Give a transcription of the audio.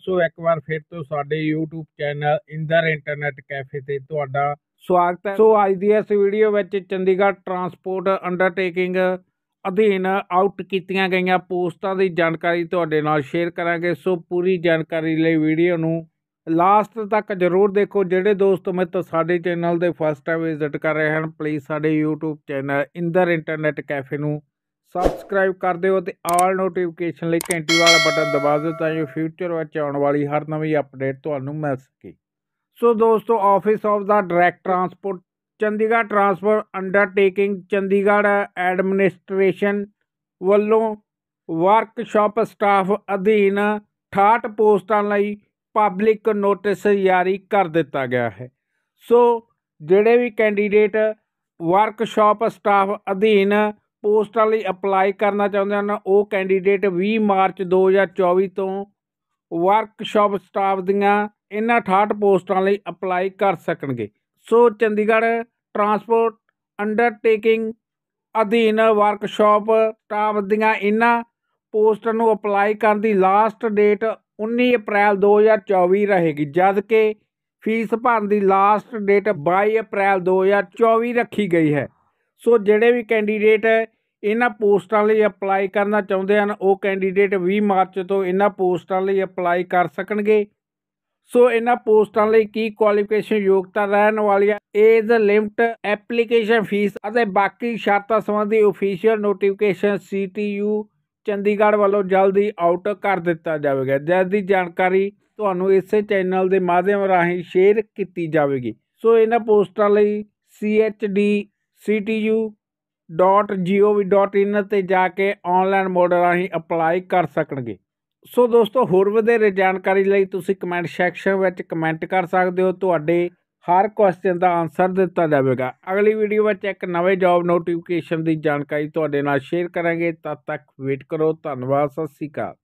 ਸੋ ਇੱਕ ਵਾਰ ਫਿਰ ਤੋਂ ਸਾਡੇ YouTube channel Inder internet cafe ਤੇ ਤੁਹਾਡਾ ਸਵਾਗਤ ਹੈ ਸੋ ਅੱਜ ਦੀ ਇਸ ਵੀਡੀਓ ਵਿੱਚ ਚੰਡੀਗੜ੍ਹ ਟਰਾਂਸਪੋਰਟ ਅੰਡਰਟੇਕਿੰਗ ਅਧੀਨ ਆਊਟ ਕੀਤੀਆਂ ਗਈਆਂ ਪੋਸਟਾਂ ਦੀ ਜਾਣਕਾਰੀ ਤੁਹਾਡੇ ਨਾਲ ਸ਼ੇਅਰ ਕਰਾਂਗੇ ਸੋ ਪੂਰੀ ਜਾਣਕਾਰੀ ਲਈ ਵੀਡੀਓ ਨੂੰ ਲਾਸਟ ਤੱਕ ਜ਼ਰੂਰ ਦੇਖੋ ਜਿਹੜੇ ਦੋਸਤ ਮਿੱਤ ਸਾਡੇ ਚੈਨਲ ਦੇ ਫਸਟ ਟਾਈਮ ਵਿਜ਼ਿਟ ਕਰ ਰਹੇ ਹਨ ਪਲੀਜ਼ ਸਾਡੇ YouTube channel Inder internet cafe ਨੂੰ ਸਬਸਕ੍ਰਾਈਬ ਕਰ ਦਿਓ ਤੇ ਆਲ ਨੋਟੀਫਿਕੇਸ਼ਨ ਲਈ ਘੰਟੀ ਵਾਲਾ ਬਟਨ ਦਬਾ ਦਿਓ ਤਾਂ ਜੋ ਫਿਊਚਰ ਵਿੱਚ ਆਉਣ ਵਾਲੀ ਹਰ ਨਵੀਂ ਅਪਡੇਟ ਤੁਹਾਨੂੰ ਮਿਲ ਸਕੇ ਸੋ ਦੋਸਤੋ ਆਫਿਸ ਆਫ ਦਾ direct transport Chandigarh transport undertaking Chandigarh administration ਵੱਲੋਂ ਵਰਕਸ਼ਾਪ ਸਟਾਫ ਅਧੀਨ 68 ਪੋਸਟਾਂ ਲਈ ਪਬਲਿਕ ਨੋਟਿਸ ਜਾਰੀ ਕਰ ਦਿੱਤਾ ਗਿਆ ਹੈ ਸੋ ਜਿਹੜੇ ਵੀ ਕੈਂਡੀਡੇਟ ਵਰਕਸ਼ਾਪ ਸਟਾਫ ਅਧੀਨ ਪੋਸਟਾਂ ਲਈ ਅਪਲਾਈ ਕਰਨਾ ਚਾਹੁੰਦੇ ਹਨ ਉਹ ਕੈਂਡੀਡੇਟ 20 ਮਾਰਚ 2024 ਤੋਂ ਵਰਕਸ਼ਾਪ ਸਟਾਫ ਦੀਆਂ ਇਹਨਾਂ 68 ਪੋਸਟਾਂ ਲਈ ਅਪਲਾਈ ਕਰ ਸਕਣਗੇ ਸੋ ਚੰਡੀਗੜ੍ਹ ਟਰਾਂਸਪੋਰਟ ਅੰਡਰਟੇਕਿੰਗ ਅਧੀਨ ਵਰਕਸ਼ਾਪ ਸਟਾਫ ਦੀਆਂ ਇਹਨਾਂ ਪੋਸਟਾਂ ਨੂੰ ਅਪਲਾਈ ਕਰਨ ਦੀ ਲਾਸਟ ਡੇਟ 19 ਅਪ੍ਰੈਲ 2024 ਰਹੇਗੀ ਜਦ ਕਿ ਫੀਸ ਭਰਨ ਦੀ ਲਾਸਟ ਡੇਟ 22 ਅਪ੍ਰੈਲ 2024 ਰੱਖੀ ਗਈ ਹੈ ਸੋ ਜਿਹੜੇ ਵੀ ਕੈਂਡੀਡੇਟ ਇਹਨਾਂ ਪੋਸਟਾਂ ਲਈ ਅਪਲਾਈ ਕਰਨਾ ਚਾਹੁੰਦੇ ਹਨ ਉਹ ਕੈਂਡੀਡੇਟ 20 ਮਾਰਚ ਤੋਂ ਇਹਨਾਂ ਪੋਸਟਾਂ ਲਈ ਅਪਲਾਈ ਕਰ ਸਕਣਗੇ ਸੋ ਇਹਨਾਂ ਪੋਸਟਾਂ ਲਈ ਕੀ ਕੁਆਲੀਫਿਕੇਸ਼ਨ ਯੋਗਤਾ ਰਹਿਣ ਵਾਲੀ ਹੈ ਏਜ ਲਿਮਟ ਐਪਲੀਕੇਸ਼ਨ ਫੀਸ ਅਤੇ ਬਾਕੀ ਸ਼ਰਤਾਂ ਸੰਬੰਧੀ ਅਫੀਸ਼ੀਅਲ ਨੋਟੀਫਿਕੇਸ਼ਨ ਸੀਟੀਯੂ ਚੰਡੀਗੜ੍ਹ ਵੱਲੋਂ ਜਲਦੀ ਆਊਟ ਕਰ ਦਿੱਤਾ ਜਾਵੇਗਾ ਜਿਸ ਦੀ ਜਾਣਕਾਰੀ ਤੁਹਾਨੂੰ ਇਸੇ ਚੈਨਲ ਦੇ ਮਾਧਿਅਮ ਰਾਹੀਂ ਸ਼ੇਅਰ ਕੀਤੀ ਜਾਵੇਗੀ ਸੋ ਇਹਨਾਂ ਪੋਸਟਾਂ ਲਈ ਸੀਐਚਡੀ ctu.gov.in ਤੇ ਜਾ ਕੇ ਆਨਲਾਈਨ ਮੋਡ ਰਾਹੀਂ ਅਪਲਾਈ ਕਰ ਸਕਣਗੇ ਸੋ ਦੋਸਤੋ ਹੋਰ ਵਧੇਰੇ ਜਾਣਕਾਰੀ ਲਈ ਤੁਸੀਂ ਕਮੈਂਟ ਸੈਕਸ਼ਨ ਵਿੱਚ ਕਮੈਂਟ ਕਰ ਸਕਦੇ ਹੋ ਤੁਹਾਡੇ ਹਰ ਕੁਐਸਚਨ ਦਾ ਆਨਸਰ ਦਿੱਤਾ ਜਾਵੇਗਾ ਅਗਲੀ ਵੀਡੀਓ ਵਿੱਚ ਇੱਕ ਨਵੇਂ ਜੌਬ ਨੋਟੀਫਿਕੇਸ਼ਨ ਦੀ ਜਾਣਕਾਰੀ ਤੁਹਾਡੇ ਨਾਲ ਸ਼ੇਅਰ ਕਰਾਂਗੇ ਤਦ ਤੱਕ ਵੇਟ ਕਰੋ ਧੰਨਵਾਦ ਸਤਿ ਸ਼੍ਰੀ ਅਕਾਲ